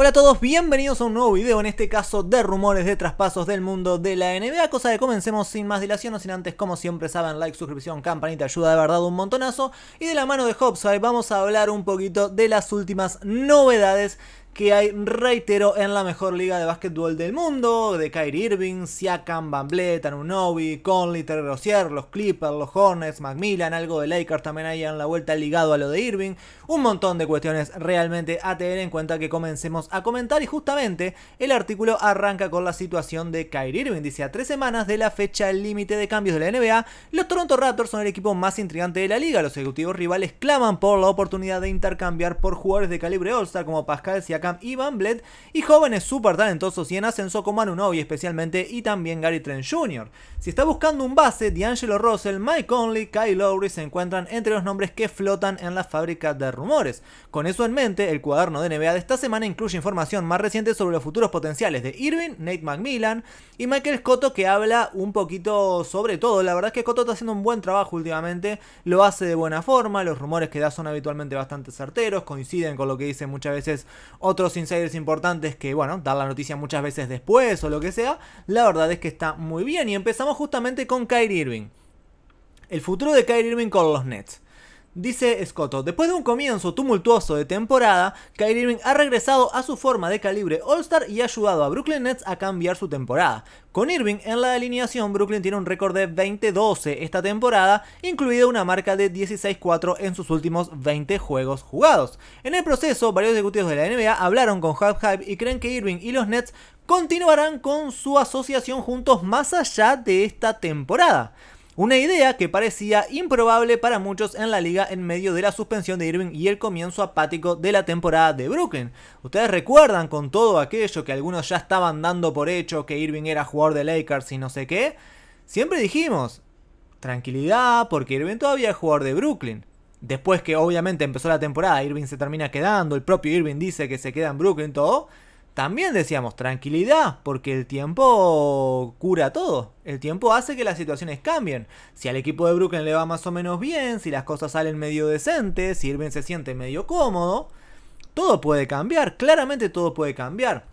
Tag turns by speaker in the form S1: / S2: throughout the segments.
S1: Hola a todos, bienvenidos a un nuevo video, en este caso de rumores de traspasos del mundo de la NBA, cosa de comencemos sin más dilación, o sin antes, como siempre saben, like, suscripción, campanita, ayuda de verdad un montonazo, y de la mano de hoy vamos a hablar un poquito de las últimas novedades que hay, reitero, en la mejor liga de básquetbol del mundo, de Kyrie Irving, Siakam, Bamblet, Anunobi, Conley, Terry los Clippers, los Hornets, Macmillan, algo de Lakers también ahí en la vuelta ligado a lo de Irving, un montón de cuestiones realmente a tener en cuenta que comencemos a comentar y justamente el artículo arranca con la situación de Kyrie Irving, dice a tres semanas de la fecha límite de cambios de la NBA, los Toronto Raptors son el equipo más intrigante de la liga, los ejecutivos rivales claman por la oportunidad de intercambiar por jugadores de calibre All-Star como Pascal Siakam Ivan y Van Bled, y jóvenes súper talentosos y en ascenso como Anunobi especialmente y también Gary Trent Jr. Si está buscando un base, D'Angelo Russell, Mike Conley, Kyle Lowry se encuentran entre los nombres que flotan en la fábrica de rumores. Con eso en mente, el cuaderno de NBA de esta semana incluye información más reciente sobre los futuros potenciales de Irving, Nate McMillan y Michael Scotto que habla un poquito sobre todo. La verdad es que Scotto está haciendo un buen trabajo últimamente, lo hace de buena forma, los rumores que da son habitualmente bastante certeros, coinciden con lo que dice muchas veces otros insiders importantes que, bueno, dar la noticia muchas veces después o lo que sea, la verdad es que está muy bien. Y empezamos justamente con Kyrie Irving. El futuro de Kyrie Irving con los Nets. Dice Scotto, después de un comienzo tumultuoso de temporada, Kyrie Irving ha regresado a su forma de calibre All-Star y ha ayudado a Brooklyn Nets a cambiar su temporada. Con Irving en la alineación, Brooklyn tiene un récord de 20-12 esta temporada, incluida una marca de 16-4 en sus últimos 20 juegos jugados. En el proceso, varios ejecutivos de la NBA hablaron con half Hype y creen que Irving y los Nets continuarán con su asociación juntos más allá de esta temporada. Una idea que parecía improbable para muchos en la liga en medio de la suspensión de Irving y el comienzo apático de la temporada de Brooklyn. Ustedes recuerdan con todo aquello que algunos ya estaban dando por hecho que Irving era jugador de Lakers y no sé qué. Siempre dijimos, tranquilidad porque Irving todavía es jugador de Brooklyn. Después que obviamente empezó la temporada, Irving se termina quedando, el propio Irving dice que se queda en Brooklyn todo también decíamos tranquilidad, porque el tiempo cura todo. El tiempo hace que las situaciones cambien. Si al equipo de Brooklyn le va más o menos bien, si las cosas salen medio decentes, si Irving se siente medio cómodo, todo puede cambiar, claramente todo puede cambiar.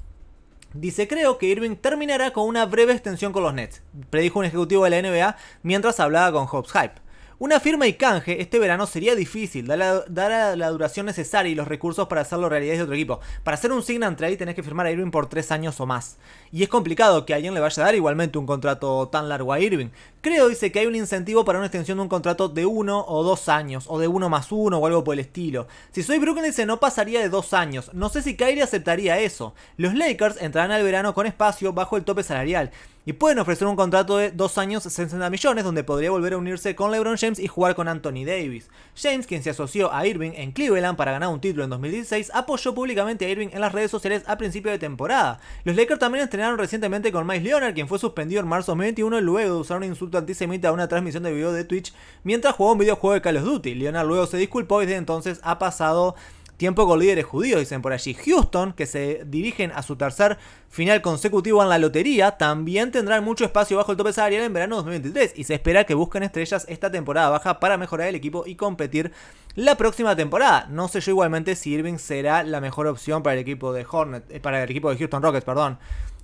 S1: Dice, creo que Irving terminará con una breve extensión con los Nets, predijo un ejecutivo de la NBA mientras hablaba con Hobbs Hype. Una firma y canje este verano sería difícil, dar la, la, duración necesaria y los recursos para hacerlo realidad de otro equipo. Para hacer un sign and trade tenés que firmar a Irving por 3 años o más. Y es complicado que alguien le vaya a dar igualmente un contrato tan largo a Irving. Creo, dice, que hay un incentivo para una extensión de un contrato de 1 o 2 años, o de 1 más 1 o algo por el estilo. Si soy Brooklyn, dice, no pasaría de 2 años. No sé si Kyrie aceptaría eso. Los Lakers entrarán al verano con espacio bajo el tope salarial y pueden ofrecer un contrato de 2 años 60 millones donde podría volver a unirse con LeBron James y jugar con Anthony Davis. James, quien se asoció a Irving en Cleveland para ganar un título en 2016, apoyó públicamente a Irving en las redes sociales a principio de temporada. Los Lakers también estrenaron recientemente con Miles Leonard, quien fue suspendido en marzo 2021 luego de usar un insulto antisemita a una transmisión de video de Twitch mientras jugaba un videojuego de Call of Duty. Leonard luego se disculpó y desde entonces ha pasado tiempo con líderes judíos, dicen por allí. Houston, que se dirigen a su tercer final consecutivo en la lotería, también tendrán mucho espacio bajo el tope salarial en verano 2023 y se espera que busquen estrellas esta temporada baja para mejorar el equipo y competir la próxima temporada. No sé yo igualmente si Irving será la mejor opción para el equipo de Hornet, eh, para el equipo de Houston Rockets, perdón.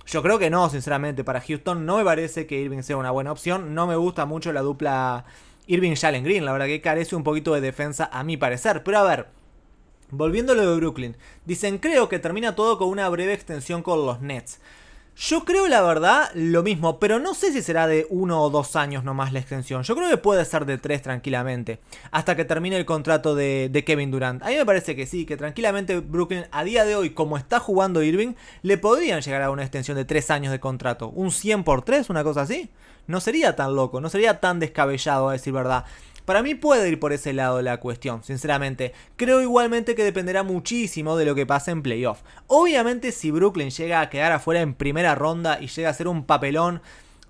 S1: Yo creo que no, sinceramente, para Houston no me parece que Irving sea una buena opción. No me gusta mucho la dupla Irving-Jalen Green, la verdad que carece un poquito de defensa a mi parecer. Pero a ver, Volviendo a lo de Brooklyn, dicen creo que termina todo con una breve extensión con los Nets. Yo creo la verdad lo mismo, pero no sé si será de uno o dos años nomás la extensión. Yo creo que puede ser de tres tranquilamente, hasta que termine el contrato de, Kevin Durant. A mí me parece que sí, que tranquilamente Brooklyn a día de hoy, como está jugando Irving, le podrían llegar a una extensión de tres años de contrato. Un 100 por 3, una cosa así. No sería tan loco, no sería tan descabellado a decir verdad. Para mí puede ir por ese lado la cuestión, sinceramente. Creo igualmente que dependerá muchísimo de lo que pase en playoff. Obviamente si Brooklyn llega a quedar afuera en primera ronda y llega a ser un papelón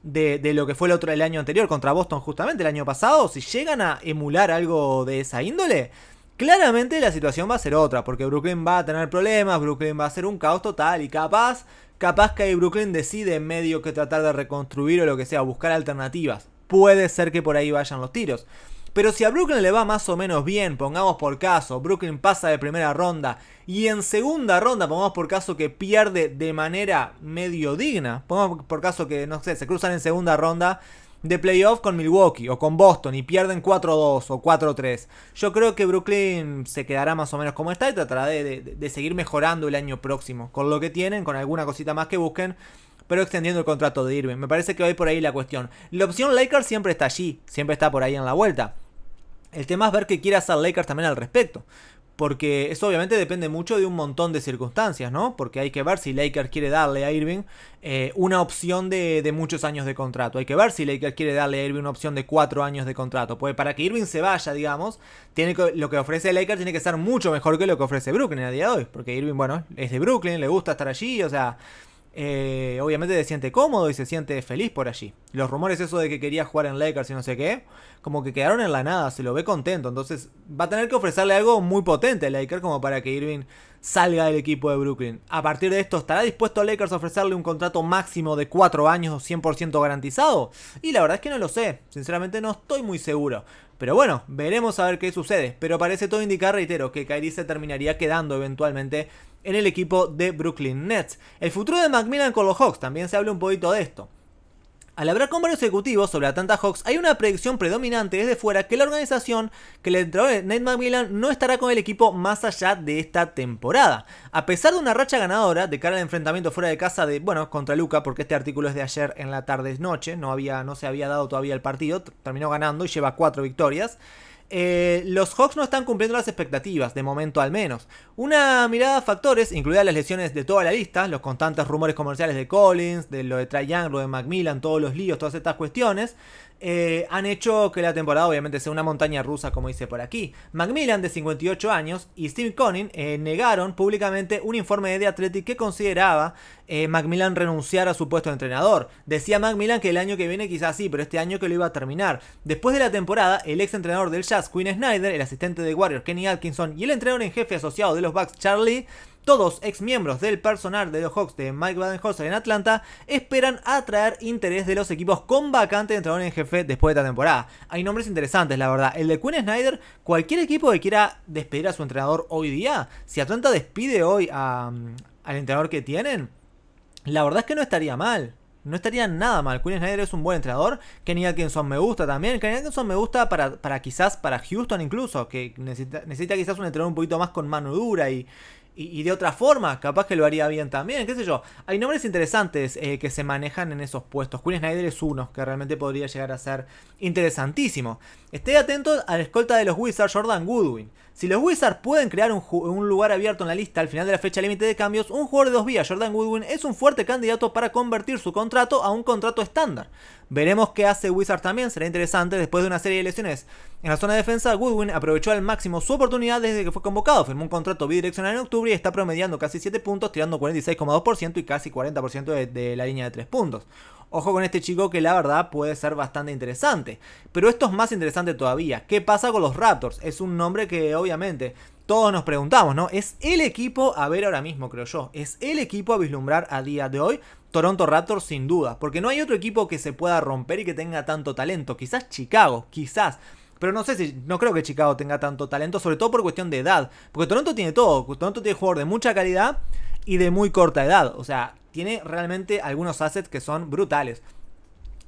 S1: de, lo que fue el otro el año anterior contra Boston justamente el año pasado, si llegan a emular algo de esa índole, claramente la situación va a ser otra, porque Brooklyn va a tener problemas, Brooklyn va a ser un caos total y capaz, capaz que ahí Brooklyn decide en medio que tratar de reconstruir o lo que sea, buscar alternativas. Puede ser que por ahí vayan los tiros. Pero si a Brooklyn le va más o menos bien, pongamos por caso, Brooklyn pasa de primera ronda y en segunda ronda, pongamos por caso que pierde de manera medio digna, pongamos por caso que, no sé, se cruzan en segunda ronda de playoff con Milwaukee o con Boston y pierden 4-2 o 4-3. Yo creo que Brooklyn se quedará más o menos como está y tratará de, seguir mejorando el año próximo con lo que tienen, con alguna cosita más que busquen. Pero extendiendo el contrato de Irving. Me parece que va por ahí la cuestión. La opción Lakers siempre está allí. Siempre está por ahí en la vuelta. El tema es ver qué quiere hacer Lakers también al respecto. Porque eso obviamente depende mucho de un montón de circunstancias, ¿no? Porque hay que ver si Lakers quiere darle a Irving eh, una opción de, de, muchos años de contrato. Hay que ver si Lakers quiere darle a Irving una opción de cuatro años de contrato. pues para que Irving se vaya, digamos, tiene lo que ofrece Lakers tiene que ser mucho mejor que lo que ofrece Brooklyn a día de hoy. Porque Irving, bueno, es de Brooklyn, le gusta estar allí, o sea... Eh, obviamente se siente cómodo y se siente feliz por allí. Los rumores eso de que quería jugar en Lakers y no sé qué, como que quedaron en la nada, se lo ve contento. Entonces va a tener que ofrecerle algo muy potente a Lakers como para que Irving salga del equipo de Brooklyn. A partir de esto, ¿estará dispuesto a Lakers a ofrecerle un contrato máximo de 4 años 100% garantizado? Y la verdad es que no lo sé, sinceramente no estoy muy seguro. Pero bueno, veremos a ver qué sucede. Pero parece todo indicar, reitero, que Kyrie se terminaría quedando eventualmente en el equipo de Brooklyn Nets. El futuro de Macmillan con los Hawks, también se habla un poquito de esto. Al hablar con varios ejecutivos sobre Atlanta Hawks, hay una predicción predominante desde fuera que la organización que le entró Nate McMillan no estará con el equipo más allá de esta temporada. A pesar de una racha ganadora de cara al enfrentamiento fuera de casa de, bueno, contra Luca, porque este artículo es de ayer en la tarde-noche, no, no se había dado todavía el partido, terminó ganando y lleva cuatro victorias. Eh, los Hawks no están cumpliendo las expectativas, de momento al menos. Una mirada a factores, incluidas las lesiones de toda la lista, los constantes rumores comerciales de Collins, de lo de Triangle, Young, lo de Macmillan, todos los líos, todas estas cuestiones. Eh, han hecho que la temporada obviamente sea una montaña rusa, como dice por aquí. Macmillan, de 58 años, y Steve Conning eh, negaron públicamente un informe de The Athletic que consideraba eh, Macmillan renunciar a su puesto de entrenador. Decía Macmillan que el año que viene quizás sí, pero este año que lo iba a terminar. Después de la temporada, el ex entrenador del Jazz, Quinn Snyder, el asistente de Warriors, Kenny Atkinson, y el entrenador en jefe asociado de los Bucks, Charlie, todos ex miembros del personal de los Hawks de Mike baden en Atlanta, esperan atraer interés de los equipos con vacante de entrenador en jefe después de esta temporada. Hay nombres interesantes, la verdad. El de Quinn Snyder, cualquier equipo que quiera despedir a su entrenador hoy día, si Atlanta despide hoy mm, al entrenador que tienen, la verdad es que no estaría mal no estaría nada mal. Quinn Snyder es un buen entrenador. Kenny Atkinson me gusta también. Kenny Atkinson me gusta para, quizás para Houston incluso, que necesita, quizás un entrenador un poquito más con mano dura y, y, de otra forma, capaz que lo haría bien también, qué sé yo. Hay nombres interesantes eh, que se manejan en esos puestos. Queen Snyder es uno que realmente podría llegar a ser interesantísimo. Esté atento a la escolta de los Wizards, Jordan Goodwin. Si los Wizards pueden crear un, lugar abierto en la lista al final de la fecha límite de cambios, un jugador de dos vías, Jordan Goodwin, es un fuerte candidato para convertir su contrato a un contrato estándar. Veremos qué hace Wizards también, será interesante después de una serie de lesiones en la zona de defensa, Goodwin aprovechó al máximo su oportunidad desde que fue convocado. Firmó un contrato bidireccional en octubre y está promediando casi 7 puntos, tirando 46,2% y casi 40% de, la línea de 3 puntos. Ojo con este chico que la verdad puede ser bastante interesante. Pero esto es más interesante todavía. ¿Qué pasa con los Raptors? Es un nombre que obviamente todos nos preguntamos, ¿no? Es el equipo a ver ahora mismo, creo yo. Es el equipo a vislumbrar a día de hoy. Toronto Raptors sin duda. Porque no hay otro equipo que se pueda romper y que tenga tanto talento. Quizás Chicago, quizás. Pero no sé si, no creo que Chicago tenga tanto talento, sobre todo por cuestión de edad. Porque Toronto tiene todo. Toronto tiene jugadores de mucha calidad y de muy corta edad. O sea, tiene realmente algunos assets que son brutales.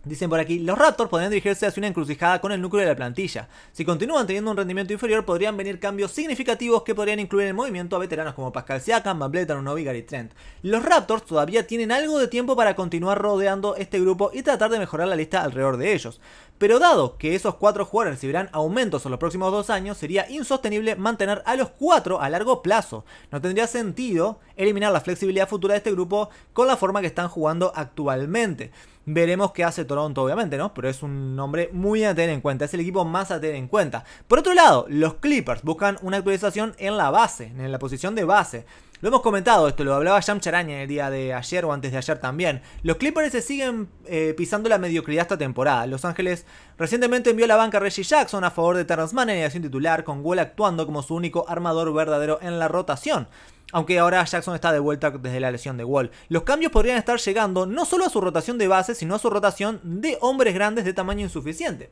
S1: Dicen por aquí, los Raptors podrían dirigirse hacia una encrucijada con el núcleo de la plantilla. Si continúan teniendo un rendimiento inferior, podrían venir cambios significativos que podrían incluir en el movimiento a veteranos como Pascal Siakam, Van Novigar y Gary Trent. Los Raptors todavía tienen algo de tiempo para continuar rodeando este grupo y tratar de mejorar la lista alrededor de ellos pero dado que esos cuatro jugadores recibirán aumentos en los próximos dos años, sería insostenible mantener a los cuatro a largo plazo. No tendría sentido eliminar la flexibilidad futura de este grupo con la forma que están jugando actualmente. Veremos qué hace Toronto, obviamente, ¿no? Pero es un nombre muy a tener en cuenta. Es el equipo más a tener en cuenta. Por otro lado, los Clippers buscan una actualización en la base, en la posición de base. Lo hemos comentado esto, lo hablaba Jam Charaña el día de ayer o antes de ayer también. Los Clippers se siguen eh, pisando la mediocridad esta temporada. Los Ángeles recientemente envió a la banca Reggie Jackson a favor de Terrence Mann en edición titular, con Wall actuando como su único armador verdadero en la rotación. Aunque ahora Jackson está de vuelta desde la lesión de Wall. Los cambios podrían estar llegando no solo a su rotación de base, sino a su rotación de hombres grandes de tamaño insuficiente.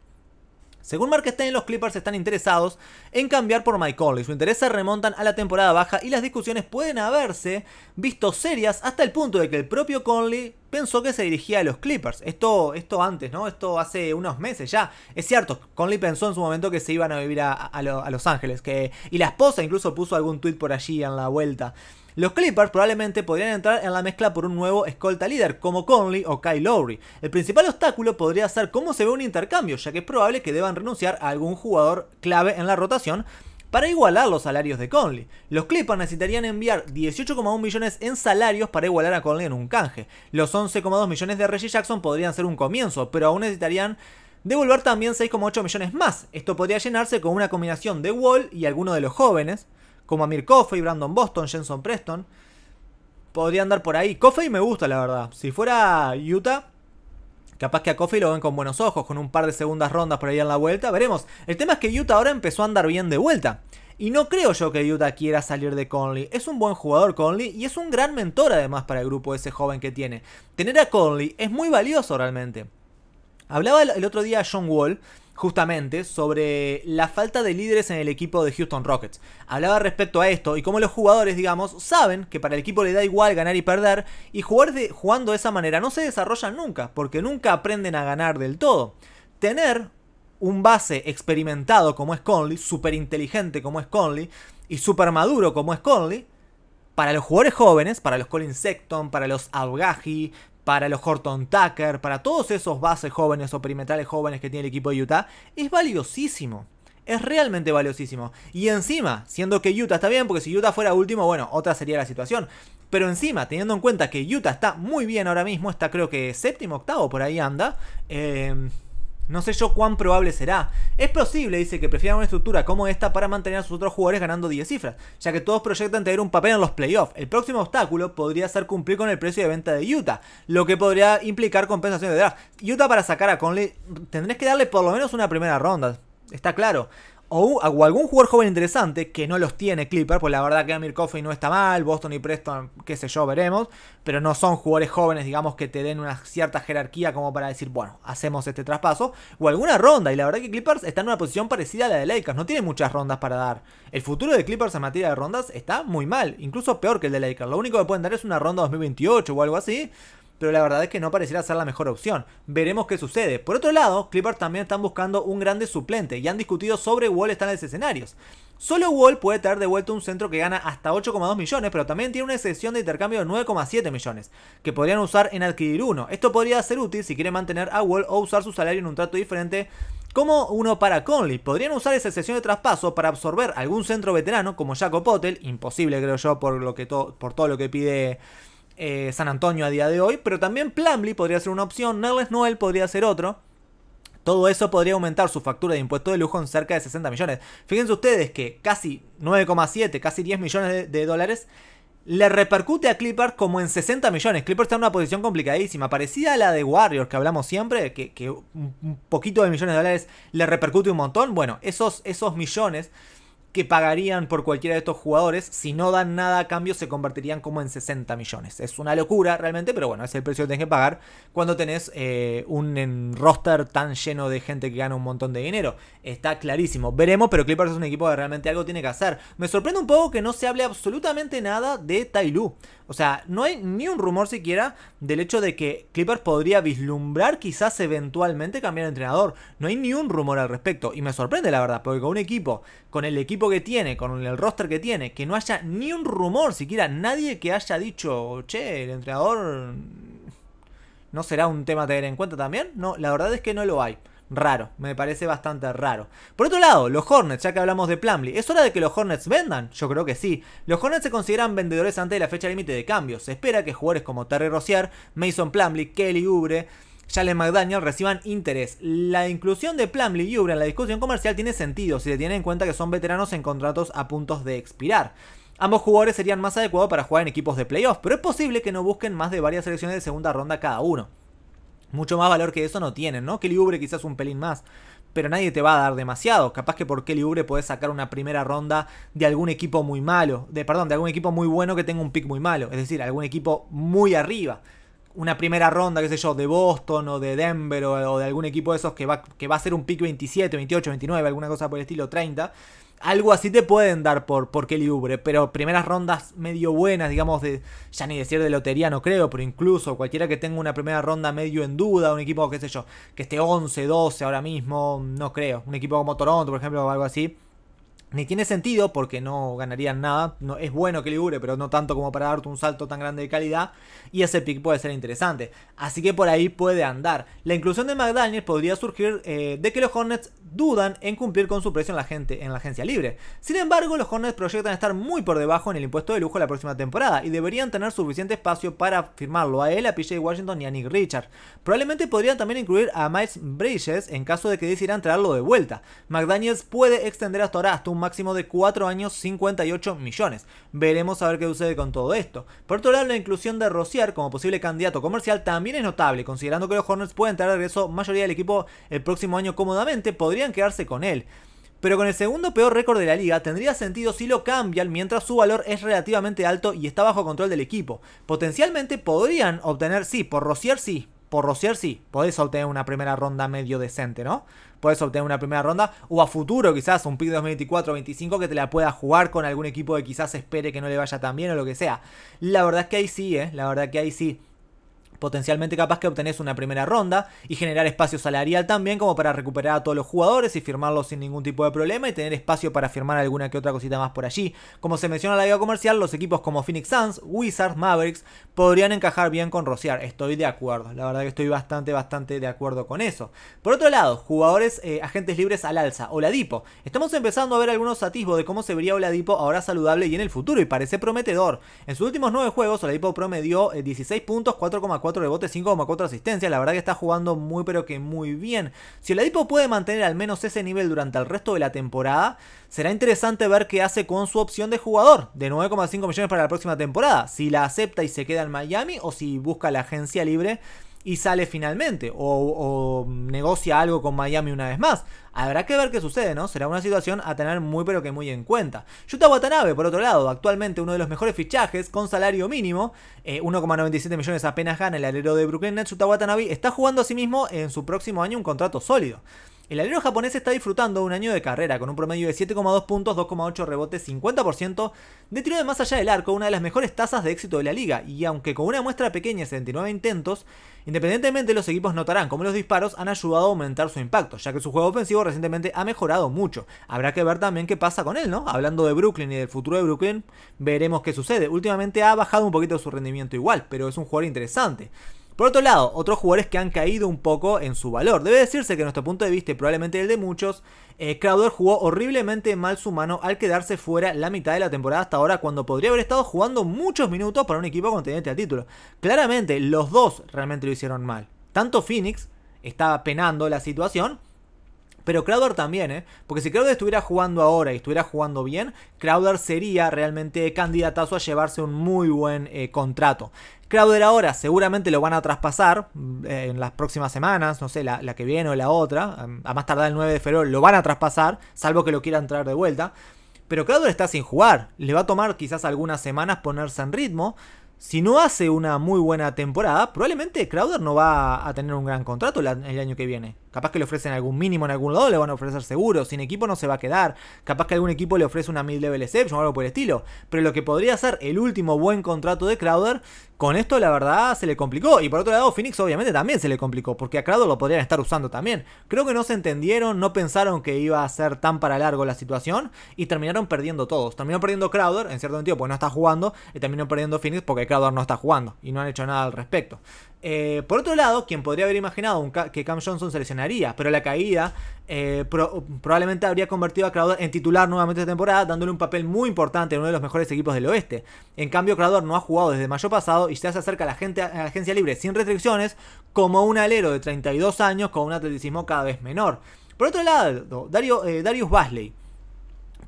S1: Según Mark Stein, los Clippers están interesados en cambiar por Mike Conley. Su interés se remontan a la temporada baja y las discusiones pueden haberse visto serias hasta el punto de que el propio Conley pensó que se dirigía a los Clippers. Esto, esto antes, ¿no? Esto hace unos meses ya. Es cierto, Conley pensó en su momento que se iban a vivir a, Los Ángeles. Que, y la esposa incluso puso algún tuit por allí en la vuelta. Los Clippers probablemente podrían entrar en la mezcla por un nuevo escolta líder, como Conley o Kyle Lowry. El principal obstáculo podría ser cómo se ve un intercambio, ya que es probable que deban renunciar a algún jugador clave en la rotación para igualar los salarios de Conley. Los Clippers necesitarían enviar 18,1 millones en salarios para igualar a Conley en un canje. Los 11,2 millones de Reggie Jackson podrían ser un comienzo, pero aún necesitarían devolver también 6,8 millones más. Esto podría llenarse con una combinación de Wall y alguno de los jóvenes como Amir Coffey, Brandon Boston, Jenson Preston. Podría andar por ahí. Coffey me gusta, la verdad. Si fuera Utah, capaz que a Coffey lo ven con buenos ojos, con un par de segundas rondas por ahí en la vuelta. Veremos. El tema es que Utah ahora empezó a andar bien de vuelta. Y no creo yo que Utah quiera salir de Conley. Es un buen jugador Conley y es un gran mentor además para el grupo ese joven que tiene. Tener a Conley es muy valioso realmente. Hablaba el otro día a John Wall justamente sobre la falta de líderes en el equipo de Houston Rockets. Hablaba respecto a esto y cómo los jugadores, digamos, saben que para el equipo le da igual ganar y perder y jugar jugando de esa manera no se desarrollan nunca, porque nunca aprenden a ganar del todo. Tener un base experimentado como es Conley, súper inteligente como es Conley y súper maduro como es Conley, para los jugadores jóvenes, para los Colin Sexton, para los Algaji, para los Horton Tucker, para todos esos bases jóvenes o perimetrales jóvenes que tiene el equipo de Utah, es valiosísimo. Es realmente valiosísimo. Y encima, siendo que Utah está bien, porque si Utah fuera último, bueno, otra sería la situación. Pero encima, teniendo en cuenta que Utah está muy bien ahora mismo, está creo que séptimo, octavo, por ahí anda. Eh, no sé yo cuán probable será. Es posible, dice, que prefieran una estructura como esta para mantener a sus otros jugadores ganando 10 cifras, ya que todos proyectan tener un papel en los playoffs. El próximo obstáculo podría ser cumplir con el precio de venta de Utah, lo que podría implicar compensación de draft. Utah para sacar a Conley tendréis que darle por lo menos una primera ronda, está claro o, algún jugador joven interesante, que no los tiene Clippers, pues la verdad que Amir Coffey no está mal, Boston y Preston, qué sé yo, veremos, pero no son jugadores jóvenes, digamos, que te den una cierta jerarquía como para decir, bueno, hacemos este traspaso, o alguna ronda, y la verdad que Clippers está en una posición parecida a la de Lakers, no tiene muchas rondas para dar. El futuro de Clippers en materia de rondas está muy mal, incluso peor que el de Lakers, lo único que pueden dar es una ronda 2028 o algo así, pero la verdad es que no pareciera ser la mejor opción. Veremos qué sucede. Por otro lado, Clippers también están buscando un grande suplente y han discutido sobre Wall en los escenarios. Solo Wall puede traer de vuelta un centro que gana hasta 8,2 millones, pero también tiene una excepción de intercambio de 9,7 millones, que podrían usar en adquirir uno. Esto podría ser útil si quiere mantener a Wall o usar su salario en un trato diferente como uno para Conley. Podrían usar esa excepción de traspaso para absorber algún centro veterano como Jaco Potel, imposible creo yo por, lo que por todo lo que pide eh, San Antonio a día de hoy, pero también Plumlee podría ser una opción, no Noel podría ser otro. Todo eso podría aumentar su factura de impuesto de lujo en cerca de 60 millones. Fíjense ustedes que casi 9,7, casi 10 millones de, dólares le repercute a clipper como en 60 millones. Clipper está en una posición complicadísima, parecida a la de Warriors que hablamos siempre, que, que un poquito de millones de dólares le repercute un montón. Bueno, esos, esos millones que pagarían por cualquiera de estos jugadores. Si no dan nada a cambio, se convertirían como en 60 millones. Es una locura realmente, pero bueno, es el precio que tenés que pagar cuando tenés eh, un roster tan lleno de gente que gana un montón de dinero. Está clarísimo. Veremos, pero Clippers es un equipo que realmente algo tiene que hacer. Me sorprende un poco que no se hable absolutamente nada de Tailu. O sea, no hay ni un rumor siquiera del hecho de que Clippers podría vislumbrar quizás eventualmente cambiar de entrenador. No hay ni un rumor al respecto. Y me sorprende la verdad, porque con un equipo con el equipo que tiene, con el roster que tiene, que no haya ni un rumor siquiera, nadie que haya dicho, che, el entrenador no será un tema a tener en cuenta también. No, la verdad es que no lo hay. Raro, me parece bastante raro. Por otro lado, los Hornets, ya que hablamos de Plumlee, ¿es hora de que los Hornets vendan? Yo creo que sí. Los Hornets se consideran vendedores antes de la fecha límite de cambios. Se espera que jugadores como Terry Rossier, Mason Plumlee, Kelly Ubre, Jalen McDaniel reciban interés. La inclusión de Plumlee y Ubre en la discusión comercial tiene sentido si se tiene en cuenta que son veteranos en contratos a puntos de expirar. Ambos jugadores serían más adecuados para jugar en equipos de playoffs, pero es posible que no busquen más de varias selecciones de segunda ronda cada uno. Mucho más valor que eso no tienen, ¿no? Kelly Ubre quizás un pelín más, pero nadie te va a dar demasiado. Capaz que por Kelly Ubre podés sacar una primera ronda de algún equipo muy malo, de perdón, de algún equipo muy bueno que tenga un pick muy malo, es decir, algún equipo muy arriba una primera ronda, qué sé yo, de Boston o de Denver o, de algún equipo de esos que va, que va a ser un pick 27, 28, 29, alguna cosa por el estilo, 30. Algo así te pueden dar por, por Kelly pero primeras rondas medio buenas, digamos, de, ya ni decir de lotería no creo, pero incluso cualquiera que tenga una primera ronda medio en duda, un equipo, qué sé yo, que esté 11, 12 ahora mismo, no creo. Un equipo como Toronto, por ejemplo, o algo así, ni tiene sentido porque no ganarían nada. No, es bueno que libure, pero no tanto como para darte un salto tan grande de calidad. Y ese pick puede ser interesante. Así que por ahí puede andar. La inclusión de McDaniels podría surgir eh, de que los Hornets dudan en cumplir con su precio en la, gente, en la agencia libre. Sin embargo, los Hornets proyectan estar muy por debajo en el impuesto de lujo la próxima temporada y deberían tener suficiente espacio para firmarlo a él, a PJ Washington y a Nick Richard. Probablemente podrían también incluir a Miles Bridges en caso de que decidieran traerlo de vuelta. McDaniels puede extender hasta ahora hasta un máximo de 4 años 58 millones. Veremos a ver qué sucede con todo esto. Por otro lado, la inclusión de Rociar como posible candidato comercial también es notable, considerando que los Hornets pueden traer de regreso mayoría del equipo el próximo año cómodamente, podrían quedarse con él pero con el segundo peor récord de la liga tendría sentido si lo cambian mientras su valor es relativamente alto y está bajo control del equipo. Potencialmente podrían obtener sí, por rociar sí, por rociar sí, podés obtener una primera ronda medio decente, ¿no? Podés obtener una primera ronda o a futuro quizás un pick 2024-25 que te la pueda jugar con algún equipo que quizás espere que no le vaya tan bien o lo que sea. La verdad es que ahí sí, ¿eh? La verdad que ahí sí potencialmente capaz que obtenés una primera ronda y generar espacio salarial también como para recuperar a todos los jugadores y firmarlos sin ningún tipo de problema y tener espacio para firmar alguna que otra cosita más por allí. Como se menciona en la liga comercial, los equipos como Phoenix Suns, Wizards, Mavericks podrían encajar bien con Rociar. Estoy de acuerdo, la verdad que estoy bastante, bastante de acuerdo con eso. Por otro lado, jugadores eh, agentes libres al alza, Oladipo. Estamos empezando a ver algunos atisbos de cómo se vería Oladipo ahora saludable y en el futuro y parece prometedor. En sus últimos nueve juegos, Oladipo promedió 16 eh, puntos, 4,4 de bote 5,4 asistencias. La verdad que está jugando muy pero que muy bien. Si el Edipo puede mantener al menos ese nivel durante el resto de la temporada, será interesante ver qué hace con su opción de jugador de 9,5 millones para la próxima temporada. Si la acepta y se queda en Miami o si busca la agencia libre y sale finalmente. O, negocia algo con Miami una vez más. Habrá que ver qué sucede, ¿no? Será una situación a tener muy pero que muy en cuenta. Yuta Watanabe, por otro lado, actualmente uno de los mejores fichajes con salario mínimo. 1,97 eh, millones apenas gana el alero de Brooklyn Nets. Yuta está jugando a sí mismo en su próximo año un contrato sólido. El alero japonés está disfrutando un año de carrera con un promedio de 7,2 puntos, 2,8 rebotes, 50% de tiro de más allá del arco, una de las mejores tasas de éxito de la liga, y aunque con una muestra pequeña, 79 intentos, Independientemente, los equipos notarán cómo los disparos han ayudado a aumentar su impacto, ya que su juego ofensivo recientemente ha mejorado mucho. Habrá que ver también qué pasa con él, ¿no? Hablando de Brooklyn y del futuro de Brooklyn, veremos qué sucede. Últimamente ha bajado un poquito su rendimiento igual, pero es un jugador interesante. Por otro lado, otros jugadores que han caído un poco en su valor. Debe decirse que nuestro punto de vista y probablemente el de muchos eh, Crowder jugó horriblemente mal su mano al quedarse fuera la mitad de la temporada hasta ahora cuando podría haber estado jugando muchos minutos para un equipo contendiente a título. Claramente, los dos realmente lo hicieron mal. Tanto Phoenix estaba penando la situación pero Crowder también, ¿eh? Porque si Crowder estuviera jugando ahora y estuviera jugando bien, Crowder sería realmente candidatazo a llevarse un muy buen eh, contrato. Crowder ahora seguramente lo van a traspasar mm, eh, en las próximas semanas, no sé, la, la, que viene o la otra, mm, a más tardar el 9 de febrero lo van a traspasar, salvo que lo quieran traer de vuelta. Pero Crowder está sin jugar, le va a tomar quizás algunas semanas ponerse en ritmo. Si no hace una muy buena temporada, probablemente Crowder no va a tener un gran contrato el año que viene. Capaz que le ofrecen algún mínimo en algún lado, le van a ofrecer seguro. Sin equipo no se va a quedar. Capaz que algún equipo le ofrece una mid-level exception o algo por el estilo. Pero lo que podría ser el último buen contrato de Crowder, con esto la verdad se le complicó. Y por otro lado, Phoenix obviamente también se le complicó, porque a Crowder lo podrían estar usando también. Creo que no se entendieron, no pensaron que iba a ser tan para largo la situación y terminaron perdiendo todos. Terminaron perdiendo Crowder, en cierto sentido, porque no está jugando, y terminaron perdiendo Phoenix porque Crowder no está jugando y no han hecho nada al respecto. Eh, por otro lado, quien podría haber imaginado que Cam Johnson seleccionaría, pero la caída eh, probablemente habría convertido a Crowder en titular nuevamente de temporada, dándole un papel muy importante en uno de los mejores equipos del oeste. En cambio, Crowder no ha jugado desde mayo pasado y se hace acerca a la, la agencia libre sin restricciones, como un alero de 32 años con un atleticismo cada vez menor. Por otro lado, eh, Darius Basley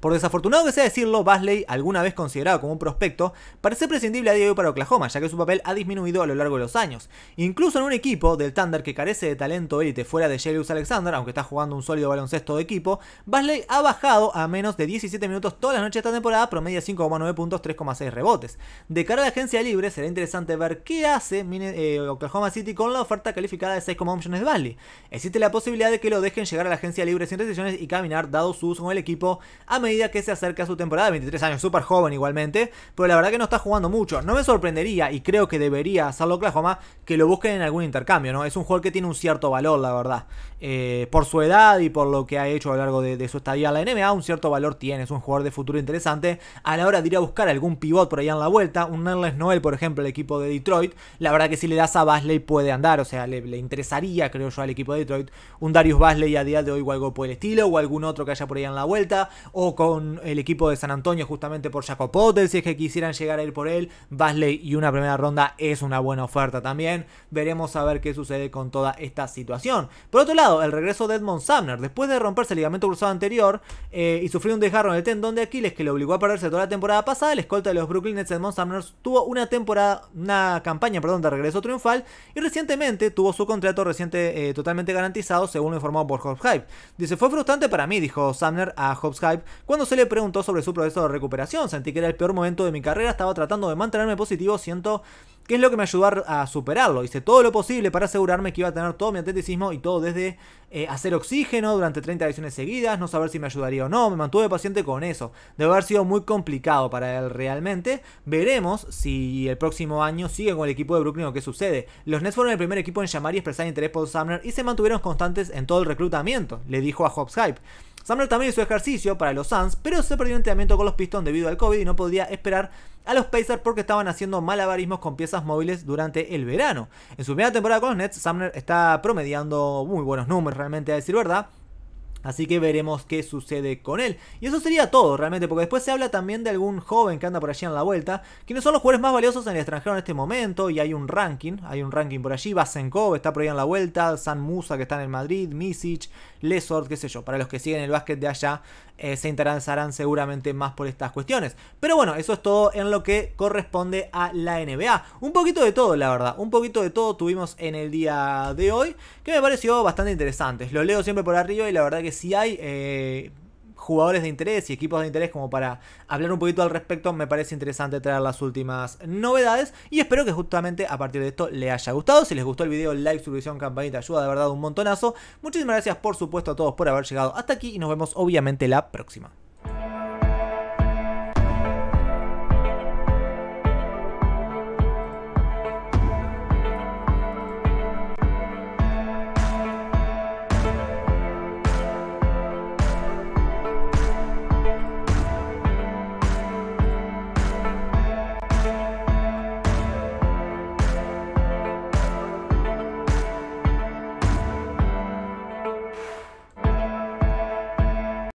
S1: por desafortunado que sea decirlo, Basley, alguna vez considerado como un prospecto, parece prescindible a día de hoy para Oklahoma, ya que su papel ha disminuido a lo largo de los años. Incluso en un equipo del Thunder que carece de talento élite fuera de Us Alexander, aunque está jugando un sólido baloncesto de equipo, Basley ha bajado a menos de 17 minutos todas las noches de esta temporada, promedia 5,9 puntos, 3,6 rebotes. De cara a la agencia libre, será interesante ver qué hace eh, Oklahoma City con la oferta calificada de 6,1 millones de Basley. Existe la posibilidad de que lo dejen llegar a la agencia libre sin restricciones y caminar, dado su uso con el equipo, a medida que se acerca a su temporada, 23 años, súper joven igualmente, pero la verdad que no está jugando mucho. No me sorprendería, y creo que debería hacerlo Oklahoma, que lo busquen en algún intercambio, ¿no? Es un jugador que tiene un cierto valor, la verdad. Eh, por su edad y por lo que ha hecho a lo largo de, su estadía en la NBA, un cierto valor tiene. Es un jugador de futuro interesante. A la hora de ir a buscar algún pivot por ahí en la vuelta, un Nerles Noel, por ejemplo, el equipo de Detroit, la verdad que si le das a Basley puede andar, o sea, le, interesaría, creo yo, al equipo de Detroit, un Darius Basley a día de hoy o algo por el estilo, o algún otro que haya por ahí en la vuelta, o con el equipo de San Antonio justamente por Jacob si es que quisieran llegar a ir por él. Basley y una primera ronda es una buena oferta también. Veremos a ver qué sucede con toda esta situación. Por otro lado, el regreso de Edmond Sumner. Después de romperse el ligamento cruzado anterior eh, y sufrir un desgarro en el tendón de Aquiles que le obligó a perderse toda la temporada pasada, el escolta de los Brooklyn Nets Edmond Sumner tuvo una temporada, una campaña, perdón, de regreso triunfal y recientemente tuvo su contrato reciente eh, totalmente garantizado, según lo informó por Hobbs Hype. Dice, fue frustrante para mí, dijo Sumner a Hobbs Hype, cuando se le preguntó sobre su proceso de recuperación, sentí que era el peor momento de mi carrera, estaba tratando de mantenerme positivo, siento que es lo que me ayudó a superarlo. Hice todo lo posible para asegurarme que iba a tener todo mi atleticismo y todo desde eh, hacer oxígeno durante 30 ediciones seguidas, no saber si me ayudaría o no, me mantuve paciente con eso. Debe haber sido muy complicado para él realmente. Veremos si el próximo año sigue con el equipo de Brooklyn o qué sucede. Los Nets fueron el primer equipo en llamar y expresar interés por Sumner y se mantuvieron constantes en todo el reclutamiento, le dijo a Hobbs Hype. Sumner también hizo ejercicio para los Suns, pero se perdió un entrenamiento con los Pistons debido al COVID y no podía esperar a los Pacers porque estaban haciendo malabarismos con piezas móviles durante el verano. En su primera temporada con los Nets, Sumner está promediando muy buenos números, realmente a decir verdad. Así que veremos qué sucede con él. Y eso sería todo realmente, porque después se habla también de algún joven que anda por allí en la vuelta, quienes son los jugadores más valiosos en el extranjero en este momento, y hay un ranking, hay un ranking por allí, Basenkov está por ahí en la vuelta, San Musa que está en el Madrid, Misic, Lesort, qué sé yo, para los que siguen el básquet de allá, eh, se interesarán seguramente más por estas cuestiones. Pero bueno, eso es todo en lo que corresponde a la NBA. Un poquito de todo, la verdad, un poquito de todo tuvimos en el día de hoy, que me pareció bastante interesante. Lo leo siempre por arriba y la verdad que si hay eh, jugadores de interés y equipos de interés como para hablar un poquito al respecto, me parece interesante traer las últimas novedades y espero que justamente a partir de esto le haya gustado. Si les gustó el video, like, suscripción, campanita, ayuda de verdad un montonazo. Muchísimas gracias por supuesto a todos por haber llegado hasta aquí y nos vemos obviamente la próxima.